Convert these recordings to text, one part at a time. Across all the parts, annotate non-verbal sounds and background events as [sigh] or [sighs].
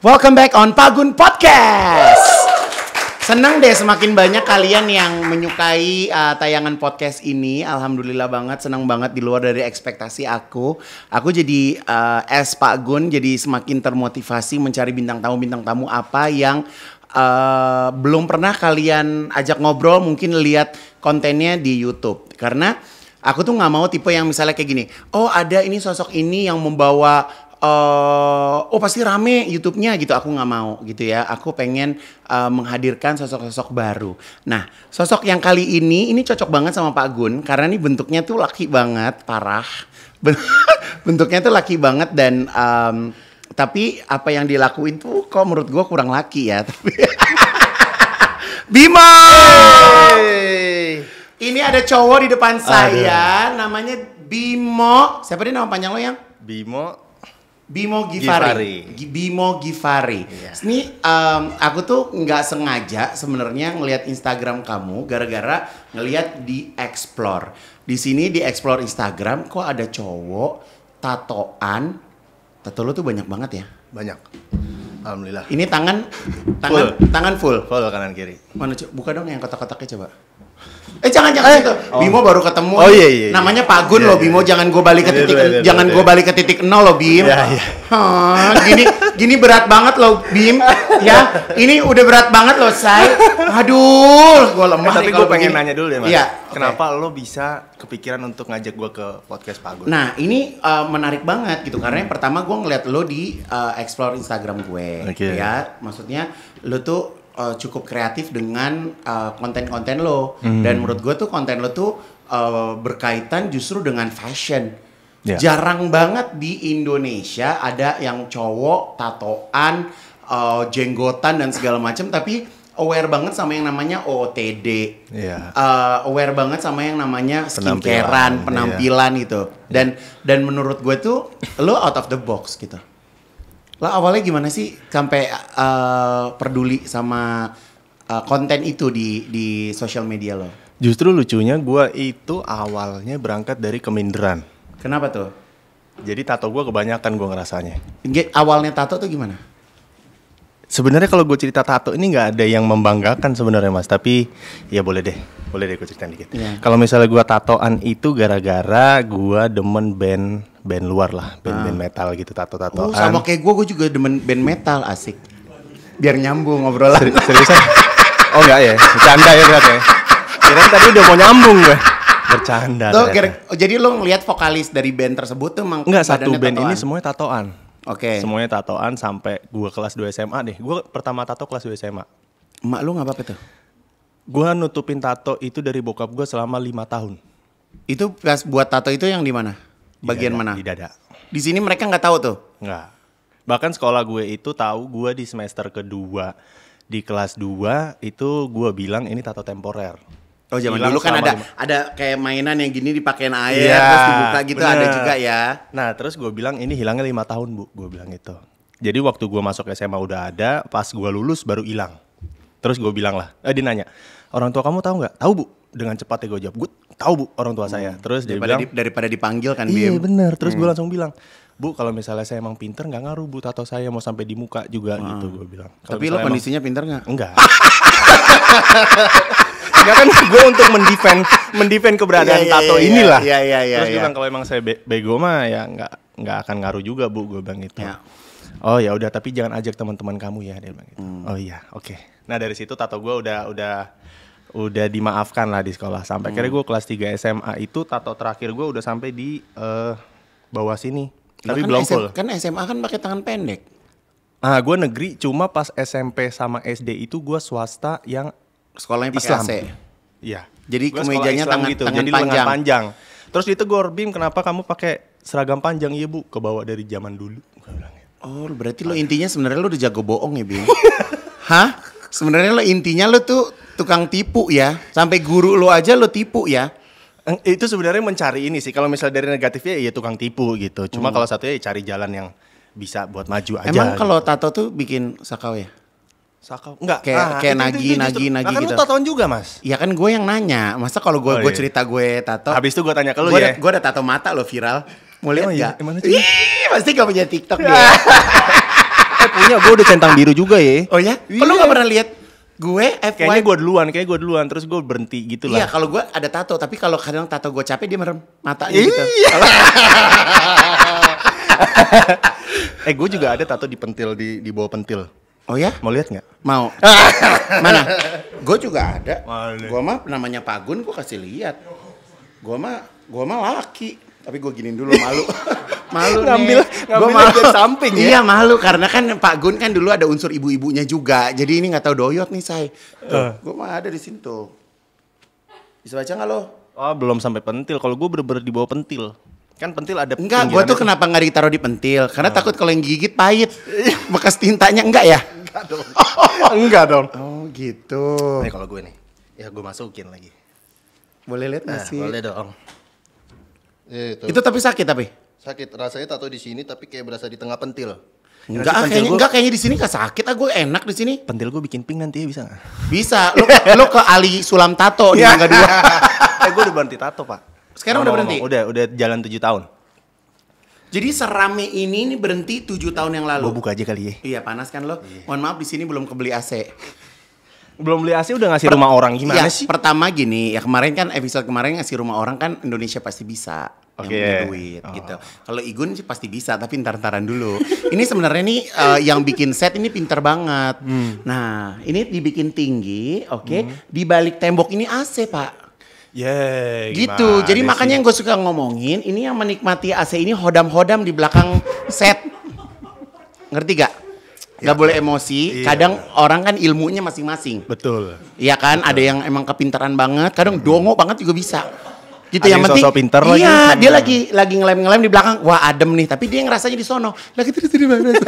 Welcome back on Pagun Podcast. Senang deh semakin banyak kalian yang menyukai uh, tayangan podcast ini. Alhamdulillah banget, senang banget di luar dari ekspektasi aku. Aku jadi uh, as Pak Gun jadi semakin termotivasi mencari bintang tamu bintang tamu apa yang uh, belum pernah kalian ajak ngobrol, mungkin lihat kontennya di YouTube. Karena Aku tuh nggak mau tipe yang misalnya kayak gini. Oh ada ini sosok ini yang membawa uh, oh pasti rame YouTube-nya gitu aku nggak mau gitu ya aku pengen uh, menghadirkan sosok-sosok baru nah sosok yang kali ini ini cocok banget sama Pak Gun karena ini bentuknya tuh laki banget parah [laughs] bentuknya tuh laki banget dan um, tapi apa yang dilakuin tuh kok menurut gue kurang laki ya [laughs] tapi Bimo hey. ini ada cowok di depan Aduh. saya namanya Bimo siapa dia nama panjang lo yang Bimo Bimo Givari. Givari. Bimo Givari. Iya. Ini um, aku tuh nggak sengaja sebenarnya ngelihat Instagram kamu gara-gara ngelihat di Explore. Di sini di Explore Instagram kok ada cowok tatoan. Tato lu tuh banyak banget ya? Banyak. Alhamdulillah. Ini tangan tangan full. tangan full. Full kanan kiri. Mana buka dong yang kotak-kotaknya coba. Eh jangan jangan eh, itu. Oh. Bimo baru ketemu. Oh iya iya. iya. Namanya Pagun iya, loh iya. Bimo, jangan gue balik ke iya, titik iya, iya, iya, jangan gue balik ke titik nol loh Bim. Iya, iya. Huh, gini gini berat banget loh Bim. ya, ini udah berat banget loh saya Aduh, gue eh, lemah. Eh, tapi gue pengen nanya dulu ya Mas. Iya, Kenapa lo bisa kepikiran untuk ngajak gue ke podcast pak gun Nah, ini uh, menarik banget gitu hmm. karena yang pertama gue ngeliat lo di uh, explore Instagram gue. Okay. Ya, maksudnya lo tuh uh, cukup kreatif dengan konten eh, konten-konten lo hmm. dan menurut gue tuh konten lo tuh uh, berkaitan justru dengan fashion yeah. jarang banget di Indonesia ada yang cowok tatoan uh, jenggotan dan segala macam tapi aware banget sama yang namanya OOTD yeah. Iya. uh, aware banget sama yang namanya skincarean iya. penampilan, penampilan yeah. gitu dan dan menurut gue tuh lo out of the box gitu lah awalnya gimana sih sampai uh, peduli sama uh, konten itu di di sosial media lo? Justru lucunya gua itu awalnya berangkat dari keminderan. Kenapa tuh? Jadi tato gua kebanyakan gua ngerasanya. Awalnya tato tuh gimana? Sebenarnya kalau gue cerita tato ini nggak ada yang membanggakan sebenarnya mas, tapi ya boleh deh, boleh deh gue cerita dikit. Yeah. Kalau misalnya gue tatoan itu gara-gara gue demen band band luar lah, band-band ah. metal gitu tato-tatoan. Oh, sama kayak gue, gue juga demen band metal asik. Biar nyambung ngobrol Seri Seriusan? oh enggak ya, bercanda ya berarti. Ya. Kira tadi udah mau nyambung gue bercanda. tuh, kira, oh, jadi lo ngelihat vokalis dari band tersebut tuh emang enggak satu band tatoan. ini semuanya tatoan. Oke. Okay. Semuanya tatoan sampai gua kelas 2 SMA deh. Gua pertama tato kelas 2 SMA. Emak lu ngapa tuh? Gua nutupin tato itu dari bokap gua selama lima tahun. Itu pas buat tato itu yang di mana? Bagian mana? Di dada. Di sini mereka nggak tahu tuh. Nggak. Bahkan sekolah gue itu tahu gue di semester kedua di kelas 2 itu gue bilang ini tato temporer. Oh zaman dulu kan ada lima. ada kayak mainan yang gini dipakein air yeah, terus dibuka gitu bener. ada juga ya. Nah terus gue bilang ini hilangnya lima tahun bu, gue bilang itu. Jadi waktu gue masuk SMA udah ada, pas gue lulus baru hilang. Terus gue bilang lah, eh, dia nanya orang tua kamu tahu nggak? Tahu bu. Dengan cepat ya gue jawab, gue tahu bu orang tua hmm. saya. Terus dia bilang di, daripada dipanggil kan Iya bener. Terus hmm. gue langsung bilang bu kalau misalnya saya emang pinter nggak ngaruh bu tato saya mau sampai di muka juga hmm. gitu gue bilang. Kalo Tapi lo kondisinya emang, pinter nggak? Enggak. [laughs] Enggak kan [laughs] gue untuk mendefend mendefend keberadaan yeah, yeah, tato yeah, iya, inilah. Iya iya iya. Terus yeah. bilang kalau emang saya be bego mah ya nggak nggak akan ngaruh juga bu gue bilang gitu. Yeah. Oh ya udah tapi jangan ajak teman-teman kamu ya dia bilang gitu. Mm. Oh iya oke. Okay. Nah dari situ tato gue udah udah udah dimaafkan lah di sekolah sampai mm. akhirnya gue kelas 3 SMA itu tato terakhir gue udah sampai di uh, bawah sini tapi kan belum SM, kan SMA kan pakai tangan pendek ah gue negeri cuma pas SMP sama SD itu gue swasta yang sekolahnya pakai AC. Iya. Jadi gua kemejanya tangan gitu, tangan jadi panjang. panjang. Terus ditegur, "Bim, kenapa kamu pakai seragam panjang ya, Bu? Kebawa dari zaman dulu." Gitu. Oh, berarti lo intinya sebenarnya lo udah jago bohong ya, Bim? [laughs] Hah? Sebenarnya lo intinya lo tuh tukang tipu ya. Sampai guru lo aja lo tipu ya. Itu sebenarnya mencari ini sih. Kalau misalnya dari negatifnya ya iya tukang tipu gitu. Cuma hmm. kalau satunya ya cari jalan yang bisa buat maju aja. Emang kalau gitu. tato tuh bikin sakau ya? Saka Enggak. Kayak ah, kayak nagi, itu, itu, nagi, nagi, nagi kan gitu. Kan lu tatoan juga, Mas. Iya kan gue yang nanya. Masa kalau gue oh, iya. gue cerita gue tato. Habis itu gue tanya ke lu gua ya. Gue ada tato mata lo viral. Mau lihat enggak? Oh, iya. iya Ih, pasti gak punya TikTok dia. [laughs] Eh, punya, gue udah centang biru juga ya. Oh ya? Kalau lu iya. gak pernah lihat gue FY kayaknya gue duluan kayaknya gue duluan terus gue berhenti gitu lah iya kalau gue ada tato tapi kalau kadang tato gue capek dia merem matanya Iyi. gitu [laughs] eh gue juga ada tato di pentil di di bawah pentil Oh ya? Mau lihat nggak? Mau. [laughs] Mana? Gue juga ada. Gue mah namanya Pagun, gue kasih lihat. Gue mah, gue mah laki. Tapi gue giniin dulu malu. [laughs] malu ngambil, nih. Ngambil malu. samping ya? Iya malu karena kan Pak Gun kan dulu ada unsur ibu-ibunya juga. Jadi ini nggak tahu doyot nih say. uh. Eh. Gue mah ada di sini Tuh. Bisa baca nggak lo? Oh belum sampai pentil. Kalau gue bener-bener di bawah pentil kan pentil ada enggak gue tuh kenapa nggak ditaruh di pentil karena oh. takut kalau yang gigit pahit bekas tintanya enggak ya enggak dong. [laughs] enggak dong. Oh gitu. Nih kalau gue nih, ya gue masukin lagi. Boleh lihat nah, sih? Boleh dong. itu. Eh, itu tapi sakit tapi? Sakit, rasanya tato di sini tapi kayak berasa di tengah pentil. Enggak, ah, kayaknya, gua... enggak kayaknya di sini gak sakit ah gue enak di sini. Pentil gue bikin pink nanti ya bisa gak? Bisa. Lo, lo ke Ali Sulam Tato di Mangga 2. eh gue udah berhenti tato pak. Sekarang no, udah berhenti? Udah, udah jalan 7 tahun. Jadi serame ini ini berhenti tujuh tahun yang lalu. Gue buka aja kali ya. Iya, panas kan lo. Iya. Mohon maaf di sini belum kebeli AC. belum beli AC udah ngasih per rumah orang gimana ya, sih? Pertama gini, ya kemarin kan episode kemarin ngasih rumah orang kan Indonesia pasti bisa okay. yang punya duit oh. gitu. Kalau Igun sih pasti bisa, tapi ntar-ntaran dulu. ini sebenarnya nih uh, yang bikin set ini pinter banget. Hmm. Nah, ini dibikin tinggi, oke? Okay? Hmm. Di balik tembok ini AC, Pak. Yeah, gitu. Jadi makanya sih? yang gue suka ngomongin, ini yang menikmati AC ini hodam-hodam di belakang set. Ngerti gak? Gak ya, boleh emosi. Iya. Kadang orang kan ilmunya masing-masing. Betul. Iya kan, Betul. ada yang emang kepintaran banget, kadang hmm. dongo banget juga bisa. Gitu yang, penting. Sosok pinter iya, lagi. Iya, kan? dia lagi lagi ngelem-ngelem di belakang. Wah, adem nih, tapi dia ngerasanya di sono. Lagi terus di mana? [laughs]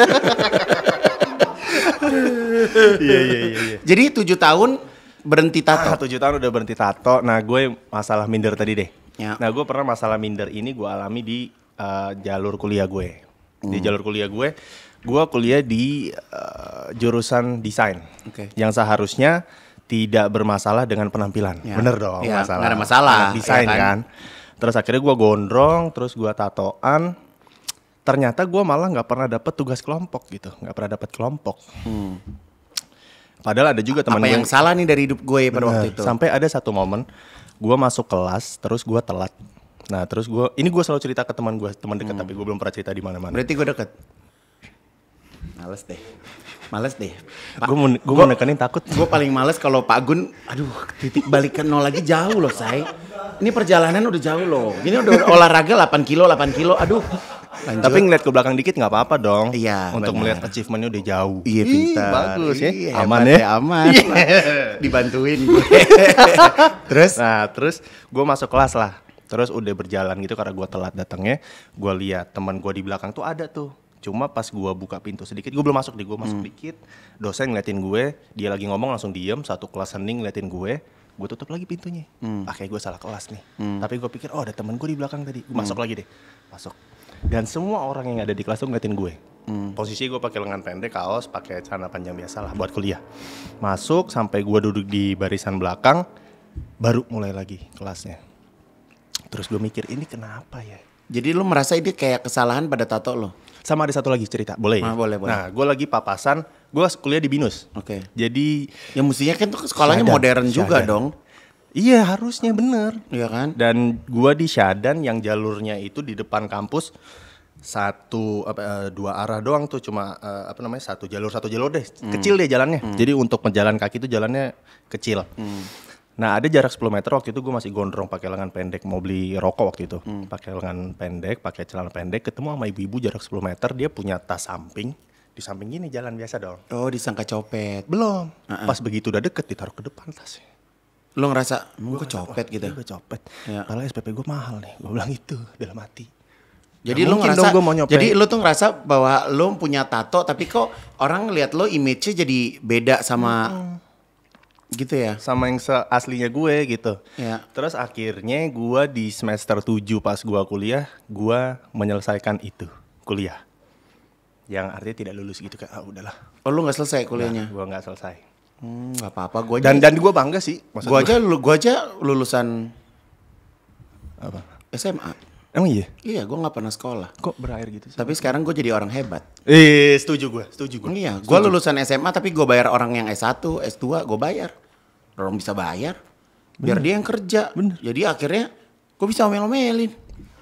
Iya, iya, iya, iya. Jadi tujuh tahun berhenti ah, tato? Ah, 7 tahun udah berhenti tato. Nah, gue masalah minder tadi deh. Ya. Nah, gue pernah masalah minder ini gue alami di uh, jalur kuliah gue. Di hmm. jalur kuliah gue, gue kuliah di uh, jurusan desain. Okay. Yang seharusnya tidak bermasalah dengan penampilan. Ya. Bener dong, ya, masalah. ada masalah. desain ya kan? kan. Terus akhirnya gue gondrong, terus gue tatoan. Ternyata gue malah nggak pernah dapet tugas kelompok gitu, nggak pernah dapet kelompok. Hmm Padahal ada juga teman Apa gue yang salah nih dari hidup gue pada Bener. waktu itu. Sampai ada satu momen gue masuk kelas terus gue telat. Nah, terus gue ini gue selalu cerita ke teman gue, teman dekat hmm. tapi gue belum pernah cerita di mana-mana. Berarti gue deket. Males deh. Males deh. Gue mau nekenin takut. Gue paling males kalau Pak Gun, aduh, titik ke nol lagi jauh loh, saya. Ini perjalanan udah jauh loh. Ini udah olahraga 8 kilo, 8 kilo. Aduh, Lanjut. Tapi ngeliat ke belakang dikit nggak apa-apa dong. Iya. Untuk bener. melihat achievementnya udah jauh. Iya pintar. Bagus ya. Ih, iya, aman ya? ya. aman. Yeah. [laughs] Dibantuin. [laughs] terus? Nah terus gue masuk kelas lah. Terus udah berjalan gitu karena gue telat datangnya. Gue lihat teman gue di belakang tuh ada tuh. Cuma pas gue buka pintu sedikit, gue belum masuk deh, gue masuk hmm. dikit. Dosen ngeliatin gue, dia lagi ngomong langsung diem. Satu kelas hening ngeliatin gue gue tutup lagi pintunya. Hmm. Akhirnya gue salah kelas nih. Hmm. Tapi gue pikir, oh ada temen gue di belakang tadi. Gue hmm. masuk lagi deh. Masuk dan semua orang yang ada di kelas tuh ngeliatin gue hmm. posisi gue pakai lengan pendek kaos pakai celana panjang biasa lah buat kuliah masuk sampai gue duduk di barisan belakang baru mulai lagi kelasnya terus gue mikir ini kenapa ya jadi lu merasa ini kayak kesalahan pada tato lo sama ada satu lagi cerita boleh ya? Nah, boleh boleh nah gue lagi papasan gue kuliah di binus oke okay. jadi ya mestinya kan tuh sekolahnya modern juga dong Iya harusnya bener Iya kan Dan gua di Syadan yang jalurnya itu di depan kampus satu apa eh, dua arah doang tuh cuma eh, apa namanya satu jalur satu jalur deh hmm. kecil deh jalannya hmm. jadi untuk pejalan kaki itu jalannya kecil hmm. nah ada jarak 10 meter waktu itu gue masih gondrong pakai lengan pendek mau beli rokok waktu itu hmm. pakai lengan pendek pakai celana pendek ketemu sama ibu-ibu jarak 10 meter dia punya tas samping di samping gini jalan biasa dong oh disangka copet belum uh -uh. pas begitu udah deket ditaruh ke depan tasnya Lo ngerasa, hmm, gue kecopet gitu? Gue copet. Ya. Padahal SPP gue mahal nih. Gue bilang itu dalam hati. Jadi nah, lu ngerasa dong mau Jadi lo tuh ngerasa bahwa lo punya tato tapi kok orang lihat lo image-nya jadi beda sama hmm. gitu ya. Sama yang aslinya gue gitu. Ya. Terus akhirnya gue di semester 7 pas gue kuliah, gue menyelesaikan itu kuliah. Yang artinya tidak lulus gitu kayak Ah udahlah. Oh lu nggak selesai kuliahnya? Nah, gue nggak selesai Hmm, apa-apa. gue aja, dan dan gue bangga sih. gue aja lu, aja lulusan apa? SMA. Emang iya? Iya, gue nggak pernah sekolah. Kok berakhir gitu sih? Tapi sekarang gue jadi orang hebat. Eh, setuju gue, setuju gue. Iya, gue lulusan SMA tapi gue bayar orang yang S1, S2, gue bayar. Orang bisa bayar. Biar Bener. dia yang kerja. Bener. Jadi akhirnya gue bisa omel-omelin.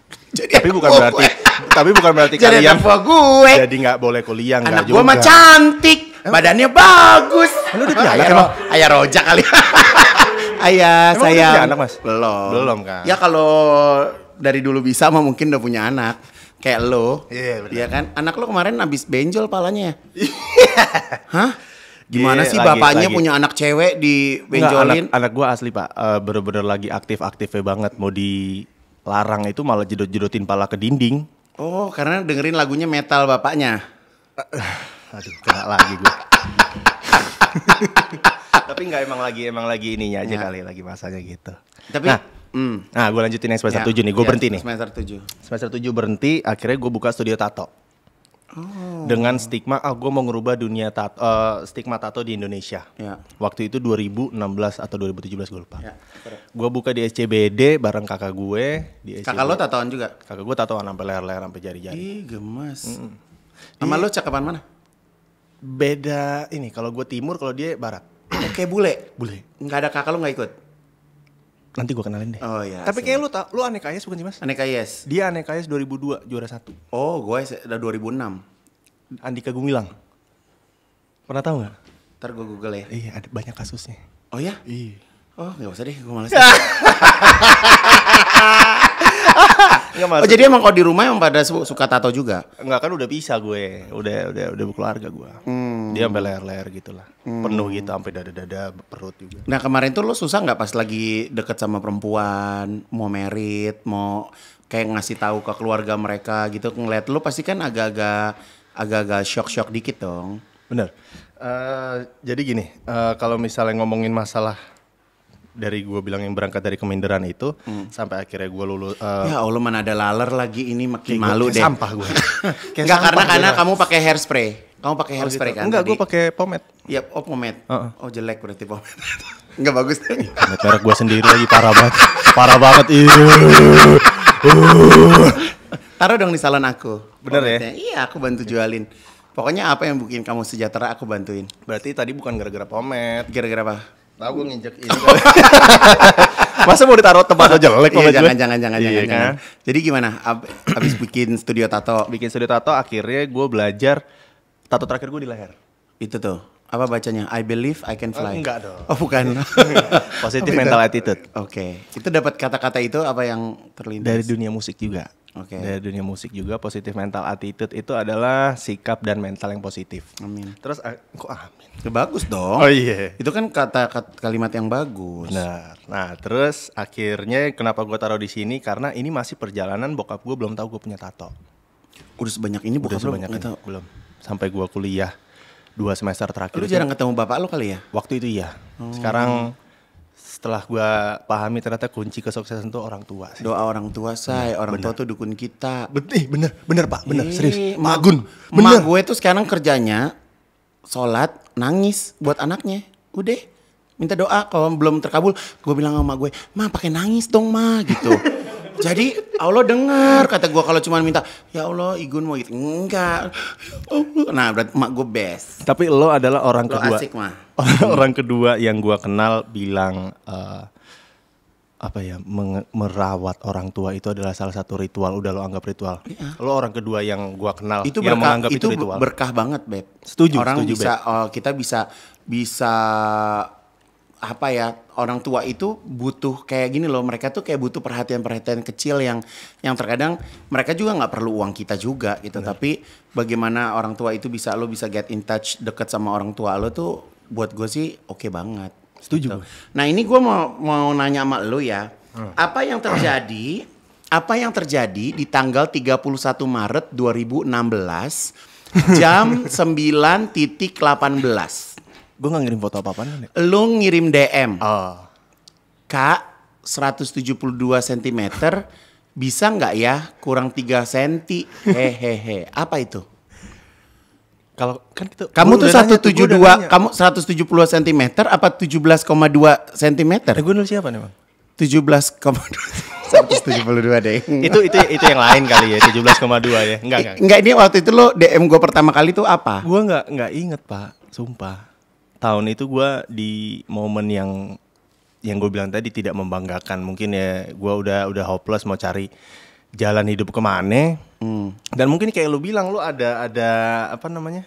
[laughs] Jadi tapi bukan berarti tapi bukan berarti [laughs] jadi kalian gue. jadi nggak boleh kuliah juga. Anak gue mah cantik. Badannya bagus. Lu udah punya ah, anak Ayah rojak kali. [laughs] ayah saya anak mas? Belum. Belum kan? Ya kalau dari dulu bisa mah mungkin udah punya anak. Kayak lo. Iya yeah, Iya kan? Anak lo kemarin habis benjol palanya. Ya? Iya. [laughs] Hah? Gimana yeah, sih lagi, bapaknya lagi. punya anak cewek di benjolin? anak, anak gue asli pak. bener eh, Bener-bener lagi aktif-aktifnya banget. Mau dilarang itu malah jedot-jedotin pala ke dinding. Oh, karena dengerin lagunya metal bapaknya. Eh, eh. Aduh, kena lagi gue. [laughs] Tapi nggak emang lagi emang lagi ininya aja ya. kali lagi masanya gitu. Tapi nah, Mm. Nah, gue lanjutin yang semester ya, nih. Gue ya, berhenti nih. Semester tujuh, Semester tujuh berhenti, akhirnya gue buka studio tato. Oh. Dengan stigma, ah gue mau ngerubah dunia tato, uh, stigma tato di Indonesia. Ya. Waktu itu 2016 atau 2017 gue lupa. Ya, gue buka di SCBD bareng kakak gue. Di SCBD. Kakak lo tatoan juga? Kakak gue tatoan sampai leher-leher sampai jari-jari. Ih gemas. Mm -mm. Nama lo cakapan mana? beda ini kalau gue timur kalau dia barat oke [clears throat] bule bule nggak ada kakak lu nggak ikut nanti gue kenalin deh oh iya tapi kayak lu tau lu aneka yes bukan sih mas aneka yes dia aneka yes 2002 juara satu oh gue udah 2006 Andika Gumilang pernah tau nggak ntar gue google ya iya ada banyak kasusnya oh ya iya Oh nggak usah deh, gue malas. [laughs] oh jadi emang kalau di rumah emang pada suka tato juga? Enggak kan udah bisa gue, udah udah udah keluarga gue. Hmm. Dia sampai leher-leher gitulah, hmm. penuh gitu sampai dada-dada perut juga. Nah kemarin tuh lo susah nggak pas lagi deket sama perempuan, mau merit, mau kayak ngasih tahu ke keluarga mereka gitu ngeliat lo pasti kan agak-agak agak-agak shock-shock dikit dong. Bener. Uh, jadi gini, uh, kalau misalnya ngomongin masalah dari gue bilang yang berangkat dari Keminderan itu hmm. sampai akhirnya gue lulus. Uh, ya Allah mana ada laler lagi ini makin malu deh. Sampah gue. Enggak [laughs] karena karena kamu pakai hairspray. Kamu pakai oh, hairspray oh, gitu. kan? Enggak, gue pakai pomade. Iya, oh pomade. Uh -uh. Oh jelek berarti pomade. [laughs] nggak bagus. pomade merek gue sendiri lagi parah banget. Parah banget. itu Taruh dong di salon aku. Bener ya? pomade ya? Iya, aku bantu jualin. Pokoknya apa yang bikin kamu sejahtera aku bantuin. Berarti tadi bukan gara-gara pomade. Gara-gara apa? Tahu gue nginjek ini. [laughs] Masa mau ditaruh tempat aja? jelek iya, jangan, jangan, jangan, iya, jangan, kan? jangan. Jadi gimana? Ab abis bikin studio tato. Bikin studio tato akhirnya gue belajar tato terakhir gue di leher. Itu tuh. Apa bacanya? I believe I can fly. Oh, enggak dong. Oh, bukan. Iya. [laughs] Positif mental attitude. Oke. Okay. Itu dapat kata-kata itu apa yang terlintas? Dari dunia musik juga okay. dari dunia musik juga positif mental attitude itu adalah sikap dan mental yang positif. Amin. Terus ah, kok amin? Ya, bagus dong. Oh iya. Yeah. Itu kan kata, kata kalimat yang bagus. Benar. Nah terus akhirnya kenapa gue taruh di sini karena ini masih perjalanan bokap gue belum tahu gue punya tato. Udah sebanyak ini bokap sebanyak belum Belum. Sampai gue kuliah dua semester terakhir. Lu jarang ketemu bapak lo kali ya? Waktu itu iya. Oh. Sekarang setelah gue pahami ternyata kunci kesuksesan tuh orang tua sih. Doa orang tua iya, say, orang bener. tua tuh dukun kita. Bener, bener, bener pak, bener, Hei, serius. magun bener. Mak gue tuh sekarang kerjanya sholat, nangis buat anaknya. Udah, minta doa kalau belum terkabul. Gue bilang sama gue, ma pakai nangis dong ma gitu. [laughs] Jadi Allah dengar kata gue kalau cuma minta ya Allah Igun mau gitu enggak. Nah berarti mak gue best. Tapi lo adalah orang lo kedua. Asik, mah. [laughs] orang kedua yang gue kenal bilang uh, apa ya merawat orang tua itu adalah salah satu ritual udah lo anggap ritual ya. lo orang kedua yang gue kenal itu yang berkah, menganggap itu, itu ritual berkah banget beb setuju orang setuju, bisa beb. Uh, kita bisa bisa apa ya orang tua itu butuh kayak gini loh mereka tuh kayak butuh perhatian-perhatian kecil yang yang terkadang mereka juga nggak perlu uang kita juga gitu Bener. tapi bagaimana orang tua itu bisa lo bisa get in touch deket sama orang tua lo tuh buat gue sih oke okay banget setuju gitu. nah ini gue mau mau nanya sama lo ya hmm. apa yang terjadi apa yang terjadi di tanggal 31 Maret 2016 jam 9.18 [laughs] Gue gak ngirim foto apa-apa nih. Lu ngirim DM. Oh. Kak, 172 cm bisa nggak ya kurang 3 cm? Hehehe. Apa itu? Kalau kan kita Kamu tuh 172, nanya, kamu 170 cm apa 17,2 cm? Eh, gue nulis siapa nih, Bang? 17,2 172 deh. itu itu [laughs] itu yang lain kali ya, 17,2 ya. Enggak, enggak. Enggak, ini waktu itu lo DM gue pertama kali tuh apa? Gue enggak enggak inget, Pak. Sumpah tahun itu gue di momen yang yang gue bilang tadi tidak membanggakan mungkin ya gue udah udah hopeless mau cari jalan hidup kemana hmm. dan mungkin kayak lu bilang lu ada ada apa namanya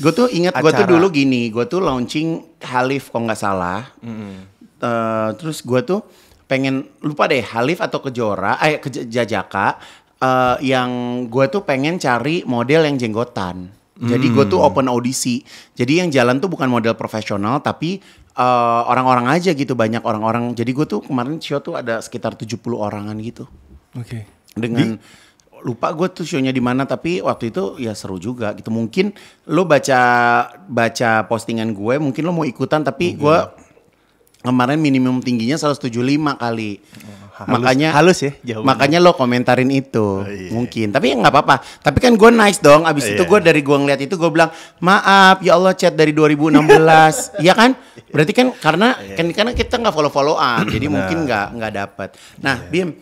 gue tuh ingat gue tuh dulu gini gue tuh launching Halif kok nggak salah hmm. uh, terus gue tuh pengen lupa deh Halif atau Kejora eh Kejajaka uh, eh, yang gue tuh pengen cari model yang jenggotan jadi gue tuh hmm. open audisi. Jadi yang jalan tuh bukan model profesional tapi eh, orang-orang uh, aja gitu banyak orang-orang. Jadi gue tuh kemarin show tuh ada sekitar 70 orangan gitu. Oke. Okay. Dengan di? lupa gue tuh shownya di mana tapi waktu itu ya seru juga gitu. Mungkin lo baca baca postingan gue mungkin lo mau ikutan tapi gue kemarin minimum tingginya 175 kali. Oh halus, makanya halus ya jauh makanya lo komentarin itu oh, iya. mungkin tapi ya nggak apa-apa tapi kan gue nice dong abis oh, itu iya. gue dari gue ngeliat itu gue bilang maaf ya Allah chat dari 2016 [laughs] Iya kan berarti kan karena oh, iya. kan karena kita nggak follow followan jadi nah. mungkin nggak nggak dapat nah iya. Bim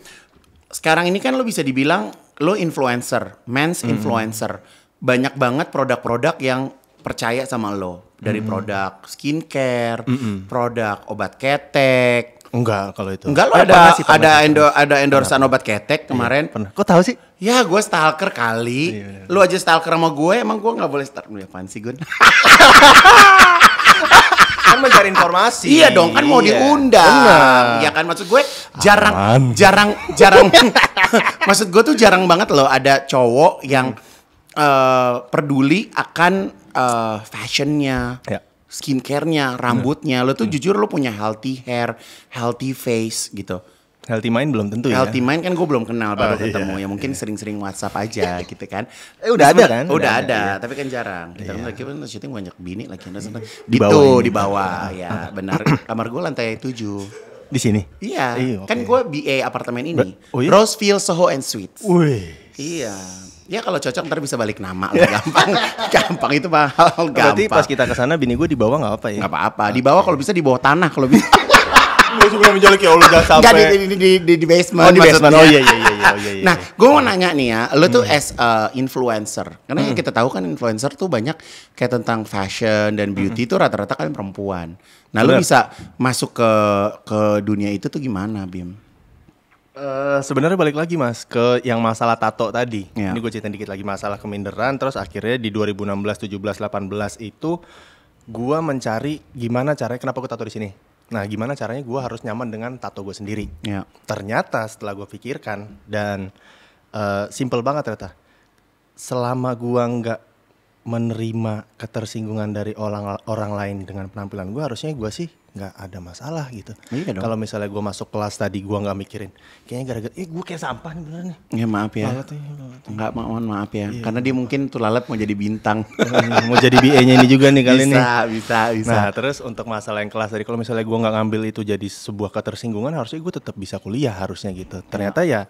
sekarang ini kan lo bisa dibilang lo influencer men's mm. influencer banyak banget produk-produk yang percaya sama lo dari mm. produk skincare, mm -hmm. produk obat ketek, Enggak kalau itu. Enggak lo ada sih, ada endo, ada endorsean obat ketek iya, kemarin. Iya, pernah. Kok tahu sih? Ya gue stalker kali. Iya, iya, iya, Lu aja stalker sama gue emang gue nggak boleh stalker. ya fancy sih Gun? [laughs] kan mencari informasi. Iya dong, kan mau diundang. Benar. Iya kan maksud gue jarang Aman. jarang jarang [laughs] [laughs] maksud gue tuh jarang banget loh ada cowok yang hmm. uh, peduli akan uh, fashionnya. Ya Skincarenya, iya. rambutnya. Lo tuh hmm. jujur lo punya healthy hair, healthy face gitu. Healthy mind belum tentu healthy ya. Healthy mind kan gue belum kenal baru oh, iya, ketemu iya, ya. Mungkin sering-sering iya. WhatsApp aja [laughs] gitu kan. Eh udah ada kan? Udah, udah ada, iya. tapi kan jarang. Kita iya. lagi kan syuting banyak bini lagi. Gitu, di bawah, di [laughs] bawah ya. Benar. Kamar gue lantai tujuh. Di sini? Iya. Iyi, okay. Kan gue BA apartemen ini. oh, iya? Rosefield Soho and Suites. Wih. Iya. Ya kalau cocok ntar bisa balik nama lah [laughs] gampang. gampang itu mahal gampang. Berarti pas kita ke sana bini gue dibawa nggak apa ya? Nggak apa-apa. Dibawa kalau bisa di bawah tanah kalau bisa. gue juga menjolek ya Allah jangan sampai. Enggak di, di, di, di basement. Oh di basement. Oh iya iya iya. iya, oh, iya, iya, Nah gue mau oh. nanya nih ya, lo tuh hmm. as a influencer, karena hmm. yang kita tahu kan influencer tuh banyak kayak tentang fashion dan beauty hmm. rata-rata kan perempuan. Nah lo bisa masuk ke ke dunia itu tuh gimana Bim? Uh, Sebenarnya balik lagi mas ke yang masalah tato tadi. Yeah. Ini gue cerita dikit lagi masalah keminderan. Terus akhirnya di 2016, 17, 18 itu gue mencari gimana caranya kenapa gue tato di sini. Nah gimana caranya gue harus nyaman dengan tato gue sendiri. Yeah. Ternyata setelah gue pikirkan dan uh, simple banget ternyata. Selama gue nggak menerima ketersinggungan dari orang orang lain dengan penampilan gue harusnya gue sih nggak ada masalah gitu. Iya Kalau misalnya gue masuk kelas tadi gue nggak mikirin, kayaknya gara-gara, eh gue kayak sampah nih bener nih. Ya maaf ya. Lalat, ya, mohon maaf ya. Iya, Karena dia mungkin tuh lalat mau jadi bintang. Iya, mau jadi BE nya ini juga nih kali bisa, nih. Bisa, bisa, Nah terus untuk masalah yang kelas tadi, kalau misalnya gue nggak ngambil itu jadi sebuah ketersinggungan, harusnya gue tetap bisa kuliah harusnya gitu. Iya. Ternyata ya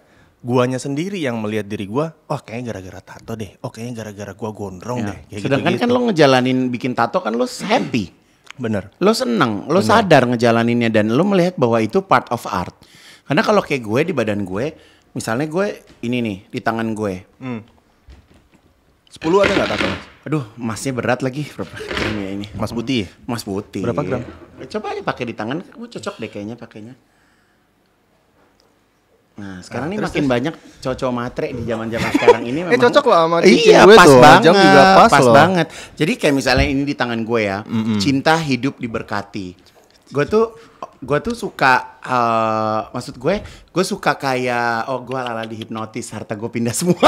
guanya sendiri yang melihat diri gua, oh kayaknya gara-gara tato deh, oh kayaknya gara-gara gua gondrong ya. deh. Kayak Sedangkan gitu -gitu. kan lo ngejalanin bikin tato kan lo happy. Bener. Lo seneng, lo Bener. sadar ngejalaninnya dan lo melihat bahwa itu part of art. Karena kalau kayak gue di badan gue, misalnya gue ini nih di tangan gue. Hmm. 10 ada nggak tato? Aduh, emasnya berat lagi. Berapa gram ya ini? Mas putih. Mas putih. Berapa gram? Eh, coba aja pakai di tangan, kamu cocok deh kayaknya pakainya. Nah, sekarang nah, makin terus. banyak cocok matre di zaman-zaman sekarang ini [laughs] eh, memang. Eh cocok loh sama Iya, gue pas tuh. banget. juga pas, pas banget. Jadi kayak misalnya ini di tangan gue ya, mm -hmm. cinta hidup diberkati. Gue tuh gue tuh suka uh, maksud gue gue suka kayak oh gue lala dihipnotis harta gue pindah semua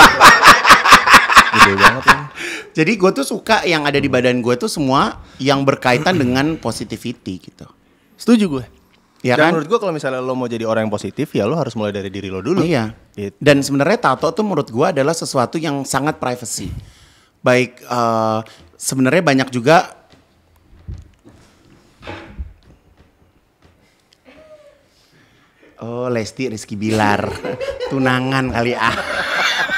[laughs] Gede banget ya. [laughs] Jadi gue tuh suka yang ada di mm. badan gue tuh semua yang berkaitan dengan positivity gitu. Setuju gue. Ya Dan kan? menurut gue kalau misalnya lo mau jadi orang yang positif ya lo harus mulai dari diri lo dulu. Iya. Gitu. Dan sebenarnya tato tuh menurut gue adalah sesuatu yang sangat privacy. Baik uh, sebenarnya banyak juga Oh Lesti Rizky Bilar tunangan kali ah.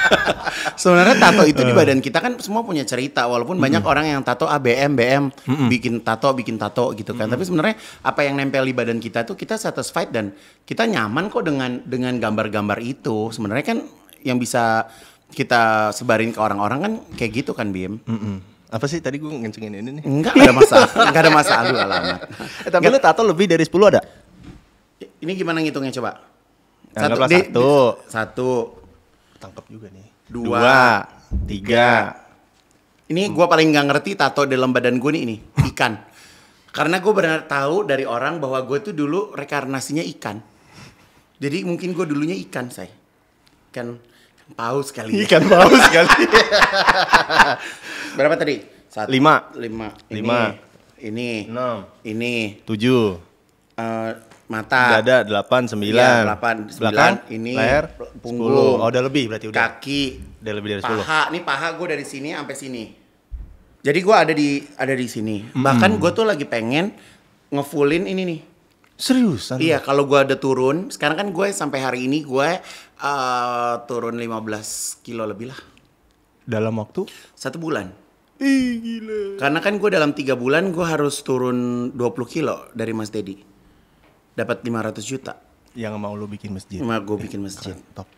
[laughs] Sebenarnya tato itu di eh. badan kita kan semua punya cerita walaupun banyak mm -hmm. orang yang tato ABM ah, BM mm -hmm. bikin tato bikin tato gitu kan. Mm -hmm. Tapi sebenarnya apa yang nempel di badan kita tuh kita satisfied dan kita nyaman kok dengan dengan gambar-gambar itu. Sebenarnya kan yang bisa kita sebarin ke orang-orang kan kayak gitu kan Bim. Mm -hmm apa sih tadi gue ngencengin ini nih? Enggak ada masalah, enggak ada masalah alamat. Eh, tapi lu tato lebih dari 10 ada? Ini gimana ngitungnya coba? Satu, satu. Di, satu. Tangkap juga nih. Dua. Dua tiga. tiga. Ini gue paling nggak ngerti tato dalam badan gue nih ini ikan. Karena gue benar tahu dari orang bahwa gue tuh dulu rekarnasinya ikan. Jadi mungkin gue dulunya ikan saya. Ikan paus kali. Ya. Ikan paus kali. [laughs] Berapa tadi? Satu, lima. Lima. Ini, lima. Ini. Enam. Ini. Tujuh. Uh, mata. ada delapan iya, sembilan delapan sembilan ini leher, punggung. Oh, udah lebih berarti udah. Kaki. Udah lebih dari paha. 10. Paha, nih paha gue dari sini sampai sini. Jadi gue ada di ada di sini. Hmm. Bahkan gue tuh lagi pengen ngefullin ini nih. Seriusan? Iya, kalau gue ada turun, sekarang kan gue sampai hari ini gue uh, turun 15 kilo lebih lah. Dalam waktu? Satu bulan. Ih, gila. Karena kan gue dalam tiga bulan gue harus turun 20 kilo dari Mas deddy dapat 500 juta yang mau lu bikin masjid mau gue bikin eh, masjid Keren, top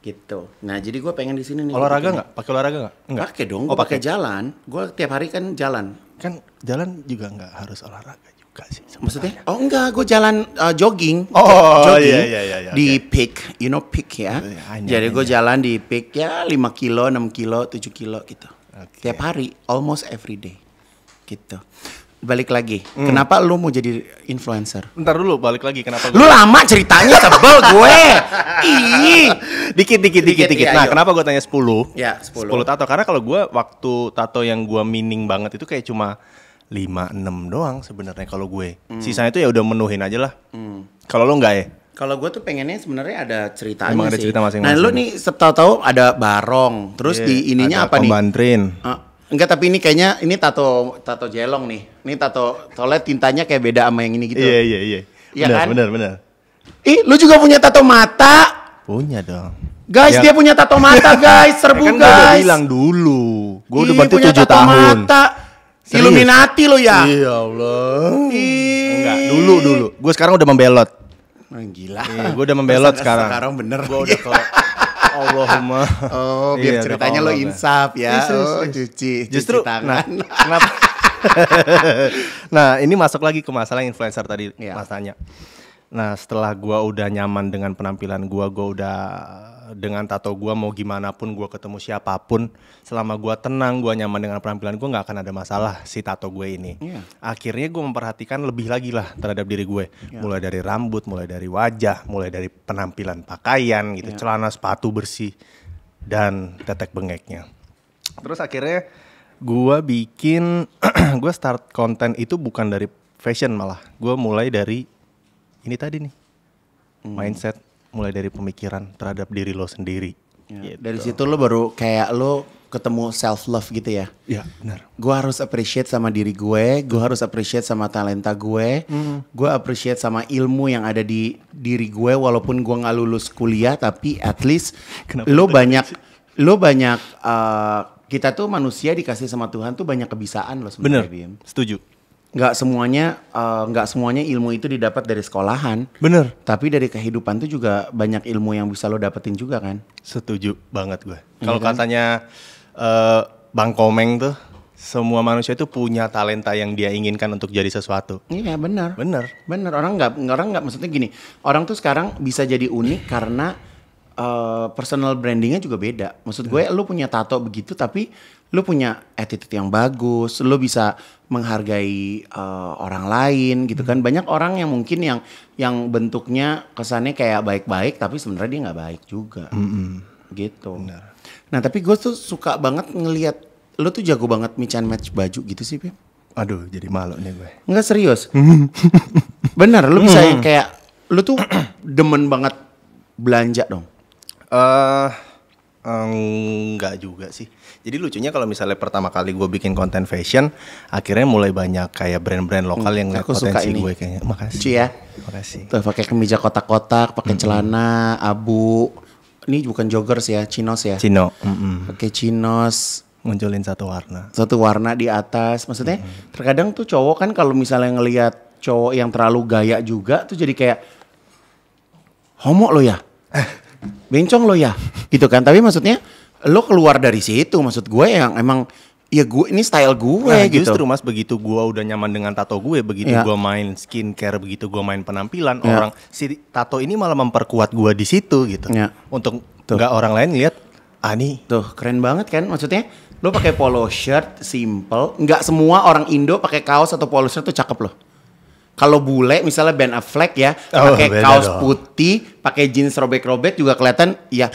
gitu nah jadi gue pengen di sini nih olahraga nggak pakai olahraga nggak Enggak. pakai dong oh, pakai jalan gue tiap hari kan jalan kan jalan juga nggak harus olahraga juga sih maksudnya oh enggak gue jalan uh, jogging oh iya, jogging iya, iya, iya, di okay. peak you know peak ya hanya, oh, jadi gue jalan di peak ya 5 kilo 6 kilo 7 kilo gitu okay. tiap hari almost every day gitu balik lagi. Hmm. Kenapa lu mau jadi influencer? Bentar dulu, balik lagi kenapa gue... Lu lama ceritanya sebel gue. [laughs] Ih. Dikit dikit dikit dikit. Iya, nah, ya, nah, ayo. kenapa gue tanya 10? Ya, 10. 10 tato karena kalau gue waktu tato yang gue mining banget itu kayak cuma lima enam doang sebenarnya kalau gue. Hmm. Sisanya itu ya udah menuhin aja lah. Hmm. Kalau lu enggak ya? Kalau gue tuh pengennya sebenarnya ada ceritanya Emang ada sih. cerita masing-masing. Nah, lu nih setahu tahu ada barong, terus yeah, di ininya ada apa nih? Pembantrin. Eh, Enggak, tapi ini kayaknya ini tato tato jelong nih. Ini tato toilet tintanya kayak beda sama yang ini gitu. Iya, iya, iya. Iya benar, kan? Benar, benar. Ih, lu juga punya tato mata? Punya dong. Guys, ya. dia punya tato mata, [laughs] guys. Serbu, ya kan guys. Kan udah bilang dulu. Gua udah bantu 7 tato tahun. Mata. Serius? Illuminati lo ya. Iya Allah. Ih. Enggak, dulu dulu. Gue sekarang udah membelot. Oh, gila. Eh, iya, gue udah membelot sekarang. Sekarang bener. Gue udah [laughs] ke Allahumma. Oh, biar iya, ceritanya lo insaf ya. Yes, yes, yes. Oh, cuci, Justru, cuci nah, tangan. Nah, [laughs] kenapa? nah, ini masuk lagi ke masalah influencer tadi yeah. Mas Nah, setelah gua udah nyaman dengan penampilan gua, gua udah dengan tato gue mau gimana pun gue ketemu siapapun selama gue tenang gue nyaman dengan penampilan gue nggak akan ada masalah si tato gue ini yeah. akhirnya gue memperhatikan lebih lagi lah terhadap diri gue yeah. mulai dari rambut mulai dari wajah mulai dari penampilan pakaian gitu yeah. celana sepatu bersih dan tetek bengeknya terus akhirnya gue bikin [clears throat] gue start konten itu bukan dari fashion malah gue mulai dari ini tadi nih hmm. mindset mulai dari pemikiran terhadap diri lo sendiri. Ya, gitu. Dari situ lo baru kayak lo ketemu self love gitu ya. Iya, benar. Gue harus appreciate sama diri gue, gue harus appreciate sama talenta gue, mm. gue appreciate sama ilmu yang ada di diri gue walaupun gue nggak lulus kuliah tapi at least lo banyak sih? Eh, lo banyak uh, kita tuh manusia dikasih sama Tuhan tuh banyak kebisaan lo sebenarnya. Bener, setuju nggak semuanya eh, nggak uh, semuanya ilmu itu didapat dari sekolahan. Bener. Tapi dari kehidupan tuh juga banyak ilmu yang bisa lo dapetin juga kan. Setuju banget gue. Iya Kalau kan? katanya uh, Bang Komeng tuh semua manusia itu punya talenta yang dia inginkan untuk jadi sesuatu. Iya benar. Benar. Benar. Orang nggak orang nggak maksudnya gini. Orang tuh sekarang bisa jadi unik karena uh, personal brandingnya juga beda. Maksud iya. gue, hmm. lu punya tato begitu, tapi lu punya attitude yang bagus, lu bisa menghargai uh, orang lain gitu kan. Hmm. Banyak orang yang mungkin yang yang bentuknya kesannya kayak baik-baik tapi sebenarnya dia nggak baik juga. Mm -hmm. Gitu. Benar. Nah, tapi gue tuh suka banget ngelihat lu tuh jago banget and match baju gitu sih, Pim. Aduh, jadi malu nih gue. Enggak serius. [laughs] Bener, lu bisa mm. kayak lu tuh [clears throat] demen banget belanja dong. Eh uh, Enggak juga sih. Jadi lucunya kalau misalnya pertama kali gue bikin konten fashion, akhirnya mulai banyak kayak brand-brand hmm, lokal hmm, yang potensi suka ini. gue kayaknya. Makasih. Cuy ya. Makasih. Tuh pakai kemeja kotak-kotak, pakai hmm. celana abu. Ini bukan joggers ya, chinos ya. Chino. Hmm. Pakai chinos munculin satu warna. Satu warna di atas. Maksudnya hmm. terkadang tuh cowok kan kalau misalnya ngelihat cowok yang terlalu gaya juga tuh jadi kayak homo lo ya. [laughs] bencong lo ya gitu kan tapi maksudnya lo keluar dari situ maksud gue yang emang ya gue ini style gue nah, gitu. Justru mas begitu gue udah nyaman dengan tato gue, begitu ya. gue main skincare, begitu gue main penampilan ya. orang si tato ini malah memperkuat gue di situ gitu. ya. Untuk nggak orang lain lihat, ah Tuh keren banget kan maksudnya. Lo pakai polo shirt simple, nggak semua orang Indo pakai kaos atau polo shirt tuh cakep lo kalau bule misalnya Ben Affleck ya, oh, pakai kaos dong. putih, pakai jeans robek-robek juga kelihatan ya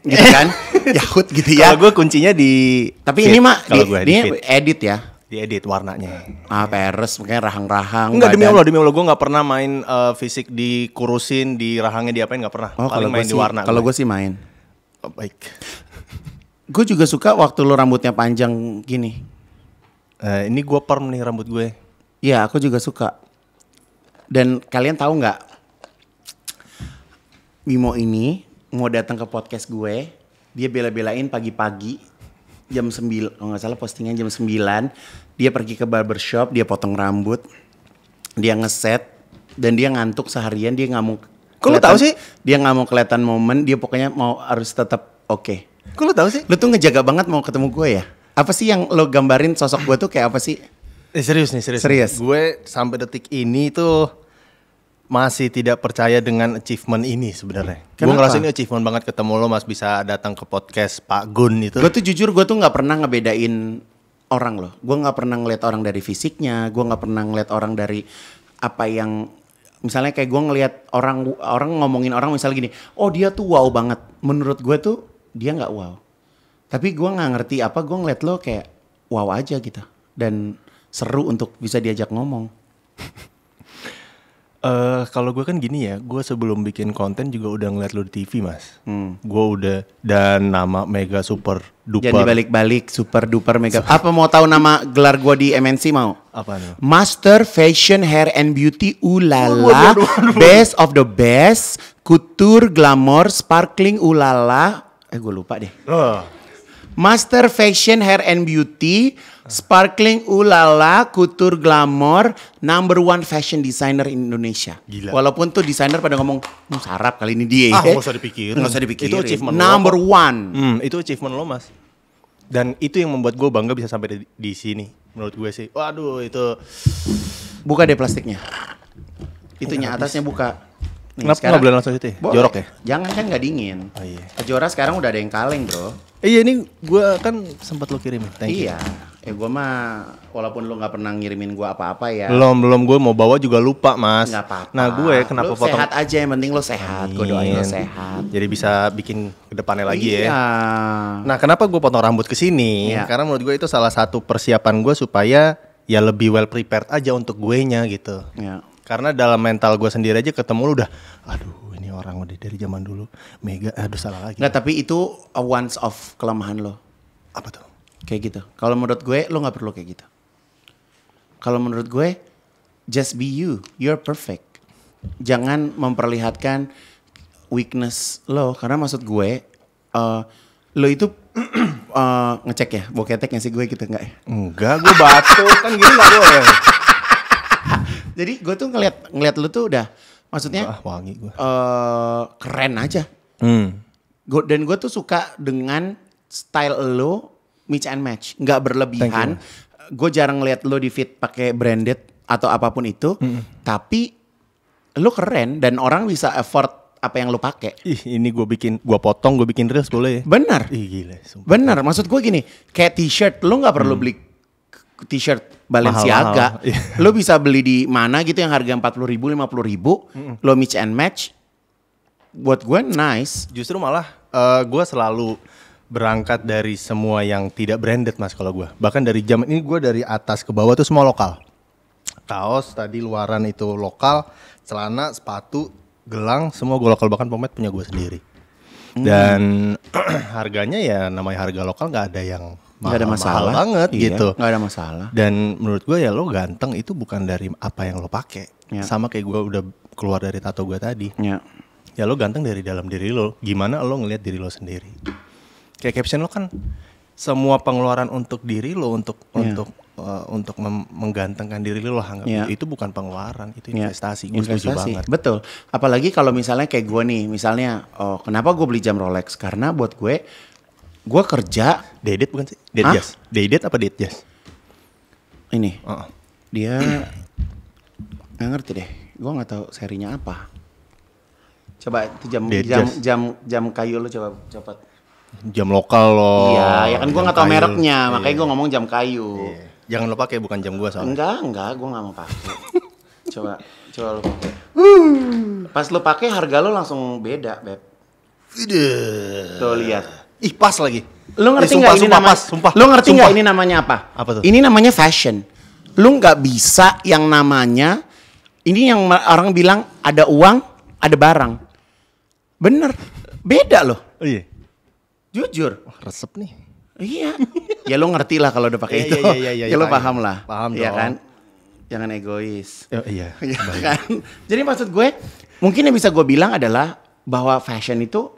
gitu kan. [laughs] Yahut gitu ya. Kalau gue kuncinya di Tapi fit. ini mah di, gue ini fit. edit ya. di edit warnanya. Ah, peres mungkin rahang-rahang. Enggak badan. demi Allah, demi Allah gue nggak pernah main uh, fisik dikurusin, di rahangnya diapain enggak pernah. Oh, Paling main di warna. Kalau gue sih main. Oh, baik. [laughs] gue juga suka waktu lu rambutnya panjang gini. Uh, ini gue perm nih rambut gue. Iya, aku juga suka. Dan kalian tahu nggak, Mimo ini mau datang ke podcast gue, dia bela-belain pagi-pagi jam 9, kalau nggak salah postingan jam 9, dia pergi ke barbershop, dia potong rambut, dia ngeset, dan dia ngantuk seharian, dia nggak mau Kok lu tahu sih? Dia nggak mau kelihatan momen, dia pokoknya mau harus tetap oke. Okay. Kok lu tahu sih? Lu tuh ngejaga banget mau ketemu gue ya? Apa sih yang lo gambarin sosok gue tuh kayak apa sih? Eh, serius nih, serius. Serius. Gue sampai detik ini tuh masih tidak percaya dengan achievement ini sebenarnya. Gue ngerasa ini achievement banget ketemu lo mas bisa datang ke podcast Pak Gun itu. Gue tuh jujur gue tuh nggak pernah ngebedain orang loh. Gue nggak pernah ngeliat orang dari fisiknya. Gue nggak pernah ngeliat orang dari apa yang misalnya kayak gue ngeliat orang orang ngomongin orang misalnya gini, oh dia tuh wow banget. Menurut gue tuh dia nggak wow. Tapi gue nggak ngerti apa gue ngeliat lo kayak wow aja gitu. Dan seru untuk bisa diajak ngomong? Uh, [laughs] kalau gue kan gini ya, gue sebelum bikin konten juga udah ngeliat lo di TV mas. Hmm. Gue udah dan nama Mega Super Duper. Jadi balik-balik Super Duper Mega. Super. Apa mau tahu nama gelar gue di MNC mau? Apa nih? Master Fashion Hair and Beauty Ulala, waduh, waduh, waduh. Best of the Best, Couture Glamour Sparkling Ulala. Eh gue lupa deh. Uh. Master Fashion Hair and Beauty Sparkling Ulala Kutur Glamor number one fashion designer in Indonesia. Gila. Walaupun tuh desainer pada ngomong oh, sarap kali ini dia. Ah, ya. usah dipikir. Enggak usah dipikir. Itu achievement number lo. one. Hmm, itu achievement lo, Mas. Dan itu yang membuat gue bangga bisa sampai di, di sini menurut gue sih. Waduh, itu buka deh plastiknya. Itunya atasnya buka. Nih, Kenapa sekarang, boleh langsung itu ya? Jorok ya? Jangan kan gak dingin. Oh, iya. Kejora sekarang udah ada yang kaleng bro. Iya ini gue kan sempat lo kirim. Thank Iya. Ya eh, gue mah walaupun lu nggak pernah ngirimin gue apa-apa ya. Belum belum gue mau bawa juga lupa mas. Gak apa-apa. Nah gue kenapa lu potong? sehat aja yang penting lo sehat. Gue doain lu sehat. Jadi bisa bikin kedepannya lagi ya. iya. ya. Nah kenapa gue potong rambut ke sini? Iya. Karena menurut gue itu salah satu persiapan gue supaya ya lebih well prepared aja untuk gue nya gitu. Iya. Karena dalam mental gue sendiri aja ketemu lu udah, aduh ini orang udah dari zaman dulu mega, aduh salah lagi. Nah tapi itu a once of kelemahan lo. Apa tuh? kayak gitu kalau menurut gue lo nggak perlu kayak gitu kalau menurut gue just be you you're perfect jangan memperlihatkan weakness lo karena maksud gue uh, lo itu uh, [clears throat] ngecek ya boketek nggak sih gue gitu nggak ya enggak gue batuk [laughs] kan gitu nggak boleh jadi gue tuh ngeliat ngeliat lo tuh udah maksudnya ah, wangi gue uh, keren aja hmm. gua, dan gue tuh suka dengan style lo Match and match, nggak berlebihan. Gue jarang lihat lo di fit pakai branded atau apapun itu, mm -hmm. tapi lo keren dan orang bisa effort apa yang lo pakai. Ih, ini gue bikin, gue potong, gue bikin reels boleh ya? Benar. Ih, gila. Sumpah. Benar. Maksud gue gini, kayak t-shirt, lo nggak perlu mm. beli t-shirt Balenciaga. Iya. [laughs] Lo bisa beli di mana gitu yang harga empat puluh ribu, lima puluh ribu. Hmm. Lo mix and match. Buat gue nice. Justru malah uh, eh, gue selalu berangkat dari semua yang tidak branded mas kalau gue bahkan dari jam ini gue dari atas ke bawah tuh semua lokal kaos tadi luaran itu lokal celana sepatu gelang semua gue lokal bahkan pomade punya gue sendiri hmm. dan hmm. [clears throat] harganya ya namanya harga lokal nggak ada yang nggak ada masalah mahal banget iya, gitu nggak ada masalah dan menurut gue ya lo ganteng itu bukan dari apa yang lo pakai ya. sama kayak gue udah keluar dari tato gue tadi ya. ya lo ganteng dari dalam diri lo gimana lo ngelihat diri lo sendiri kayak caption lo kan semua pengeluaran untuk diri lo untuk yeah. untuk uh, untuk menggantengkan diri lo anggap yeah. Gitu. itu bukan pengeluaran itu iya. investasi yeah. investasi banget betul apalagi kalau misalnya kayak gue nih misalnya oh kenapa gue beli jam Rolex karena buat gue gue kerja dedet bukan sih dedet yes. dedet apa dedet yes? ini uh -uh. dia nggak ngerti deh gue nggak tahu serinya apa coba itu jam jam jam, jam jam kayu lo coba cepat jam lokal loh. Iya, ya kan gue nggak tau mereknya, iya. makanya gue ngomong jam kayu. Iya. Jangan lo pakai, bukan jam gue soalnya. Enggak, enggak, gue nggak mau pakai. [laughs] coba, coba lo pakai. Pas lo pakai harga lo langsung beda, beb. Ide. Tuh lihat. Ih pas lagi. Lo eh, ngerti nggak eh, ini namanya? Pas, sumpah. Lo ngerti nggak ini namanya apa? Apa tuh? Ini namanya fashion. Lo nggak bisa yang namanya ini yang orang bilang ada uang, ada barang. Bener, beda loh. Oh, iya. Jujur. Wah, resep nih. Iya. ya lo ngerti lah kalau udah pakai iya, itu. Iya, iya, iya, ya lo iya, paham iya. lah. Paham dong. Iya kan? Jangan egois. Oh, iya. [laughs] ya kan? Jadi maksud gue, mungkin yang bisa gue bilang adalah bahwa fashion itu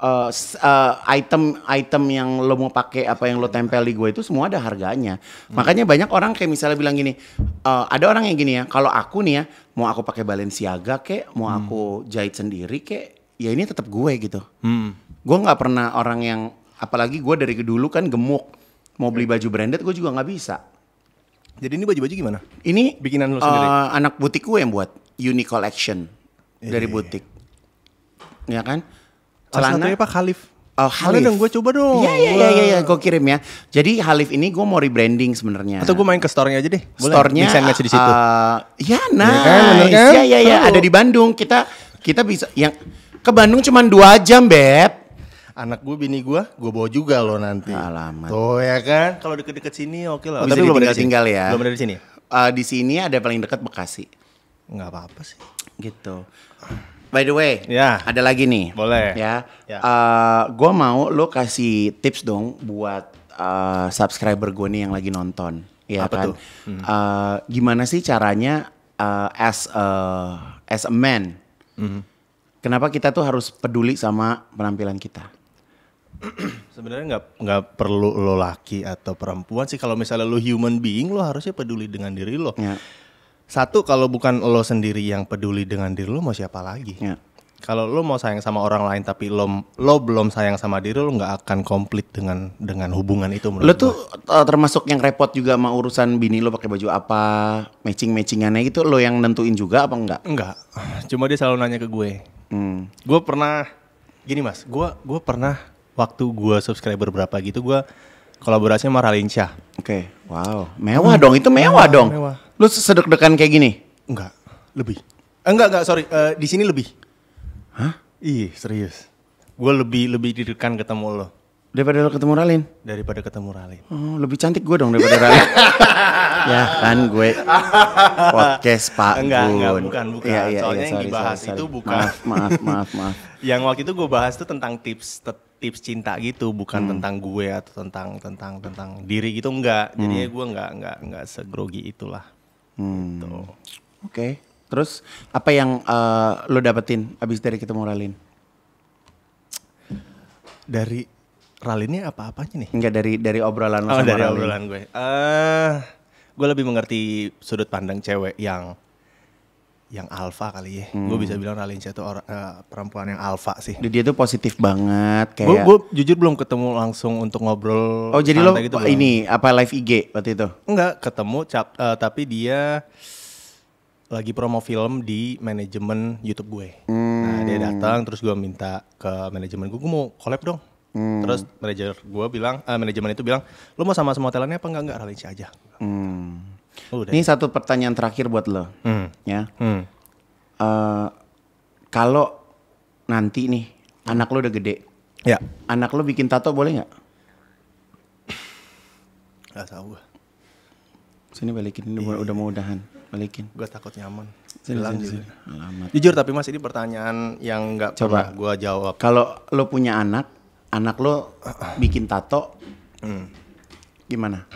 uh, uh, item item yang lo mau pakai apa yang lo tempel di gue itu semua ada harganya hmm. makanya banyak orang kayak misalnya bilang gini uh, ada orang yang gini ya kalau aku nih ya mau aku pakai Balenciaga kek mau hmm. aku jahit sendiri kek ya ini tetap gue gitu hmm Gue nggak pernah orang yang apalagi gue dari dulu kan gemuk mau beli iya. baju branded gue juga nggak bisa. Jadi ini baju-baju gimana? Ini bikinan lo sendiri. Uh, anak butik gue yang buat Unique Collection iya, dari iya, butik. Ya kan? Celana apa Khalif? Oh, Halif. dong gue coba dong. Iya iya iya iya ya, gue kirim ya. Jadi Halif ini gue mau rebranding sebenarnya. Atau gue main ke store-nya aja deh. Boleh. Store-nya bisa match di situ. Uh, ya nah. Nice. Kan, kan? Iya iya iya ada di Bandung. Kita kita bisa yang ke Bandung cuma dua jam, Beb anak gue, bini gue, gue bawa juga lo nanti. Alamat. Tuh ya kan, kalau deket-deket sini oke okay lah. Oh, tapi belum ada tinggal ya. Belum ada di sini. Uh, di sini ada paling dekat Bekasi. Nggak apa-apa sih. Gitu. By the way, ya. ada lagi nih. Boleh. Ya. ya. Uh, eh, gue mau lo kasih tips dong buat uh, subscriber gue nih yang lagi nonton. Ya apa kan? tuh? Hmm. Uh, gimana sih caranya uh, as a, as a man? Hmm. Kenapa kita tuh harus peduli sama penampilan kita? [clears throat] sebenarnya nggak nggak perlu lo laki atau perempuan sih kalau misalnya lo human being lo harusnya peduli dengan diri lo ya. satu kalau bukan lo sendiri yang peduli dengan diri lo mau siapa lagi ya. kalau lo mau sayang sama orang lain tapi lo lo belum sayang sama diri lo nggak akan komplit dengan dengan hubungan itu lo tuh uh, termasuk yang repot juga sama urusan bini lo pakai baju apa matching matchingannya itu lo yang nentuin juga apa enggak enggak cuma dia selalu nanya ke gue hmm. gue pernah gini mas gue gue pernah waktu gue subscriber berapa gitu gue kolaborasi sama Raline Oke, okay. wow, mewah hmm. dong itu mewah, mewah dong. Mewah. Lu sedek-dekan kayak gini? Enggak, lebih. Eh, enggak enggak sorry, uh, di sini lebih. Hah? Iya serius. Gue lebih lebih didekan ketemu lo. Daripada lo ketemu Ralin? Daripada ketemu Ralin. Oh, lebih cantik gue dong daripada Ralin. [laughs] ya kan gue podcast Pak Enggak, enggak, bukan, bukan. Ya, ya, Soalnya ya, sorry, yang dibahas sorry, sorry. itu bukan. Maaf, maaf, maaf, maaf. [laughs] yang waktu itu gue bahas itu tentang tips tips cinta gitu bukan hmm. tentang gue atau tentang tentang tentang diri gitu enggak hmm. jadi gue enggak enggak enggak segrogi itulah hmm. gitu. oke okay. terus apa yang uh, lo dapetin abis dari ketemu Ralin dari Ralinnya apa-apanya nih enggak dari dari obrolan lo oh, sama dari Ralin. obrolan gue uh, eh, gue lebih mengerti sudut pandang cewek yang yang alfa kali ya. Hmm. Gue bisa bilang Ralinsya itu orang uh, perempuan yang alfa sih. Jadi Dia tuh positif banget kayak. Gue jujur belum ketemu langsung untuk ngobrol. Oh jadi lo gitu ini belum. apa live IG waktu itu? Enggak ketemu cap, uh, eh, tapi dia lagi promo film di manajemen YouTube gue. Hmm. Nah dia hmm. datang terus gue minta ke manajemen gue, gue mau collab dong. Hmm. Terus manajer gue bilang, uh, manajemen itu bilang, lo mau sama semua talentnya apa enggak enggak Ralinsya aja. Hmm Oh, udah. Ini ya. satu pertanyaan terakhir buat lo, hmm. ya. Hmm. Uh, kalau nanti nih anak lo udah gede, ya. Anak lo bikin tato boleh nggak? [sighs] Gak tahu Sini balikin, ini yeah. udah iya. mau udahan, balikin. Gue takut nyaman. Sini, sini, sini. Alamat. Jujur tapi mas ini pertanyaan yang nggak coba gue jawab. Kalau lo punya anak, anak lo [clears throat] bikin tato, hmm. gimana?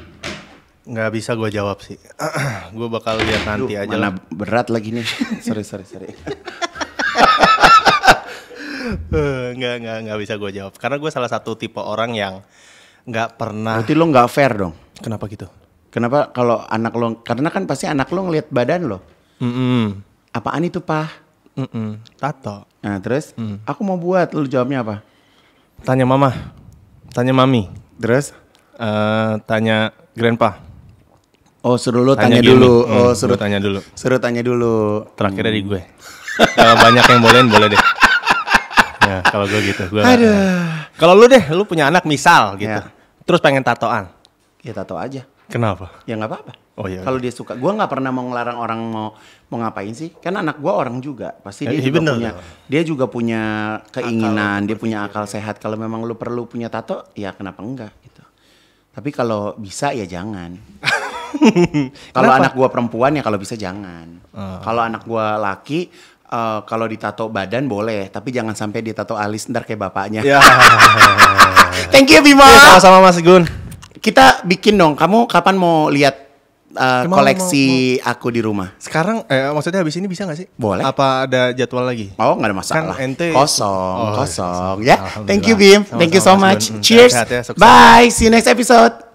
Nggak bisa gue jawab sih. [clears throat] gue bakal lihat nanti aja mana berat lagi nih. [laughs] sorry, sorry, sorry. Eh, nggak, nggak, nggak bisa gue jawab. Karena gue salah satu tipe orang yang nggak pernah. Berarti lo nggak fair dong. Kenapa gitu? Kenapa kalau anak lo, karena kan pasti anak lo ngelihat badan lo. Mm -mm. Apaan itu, Pak? Mm -mm. Tato. Nah terus, mm. aku mau buat, lo jawabnya apa? Tanya mama, tanya mami. Terus? Uh, tanya grandpa. Oh seru lu tanya, tanya dulu. Oh, hmm, oh seru tanya dulu. seru tanya dulu. Terakhir dari hmm. gue. kalau banyak yang boleh, boleh deh. Ya kalau gue gitu. Gue. Kalau lu deh, lu punya anak misal ya. gitu. Ya. Terus pengen tatoan. Ya tato aja. Kenapa? Ya nggak apa-apa. Oh iya. Kalau dia suka, gue nggak pernah mau ngelarang orang mau mau ngapain sih. Karena anak gue orang juga, pasti eh, dia iya, juga punya dia juga punya keinginan, akal, dia punya akal sehat. Kalau memang lu perlu punya tato, ya kenapa enggak gitu. Tapi kalau bisa ya jangan. [laughs] [laughs] kalau anak gua perempuan ya kalau bisa jangan. Uh. Kalau anak gua laki uh, kalau ditato badan boleh, tapi jangan sampai ditato alis ntar kayak bapaknya. Yeah. [laughs] Thank you Bima. Yeah, sama-sama Mas Gun. Kita bikin dong. Kamu kapan mau lihat uh, koleksi mau, mau. aku di rumah? Sekarang eh, maksudnya habis ini bisa gak sih? Boleh. Apa ada jadwal lagi? Oh gak ada kan masalah. Kan ente... Kosong, oh, iya, kosong iya, ya. Iya. Thank you Bim. Thank you so much. Hmm, Cheers. Ya, Bye. See you next episode.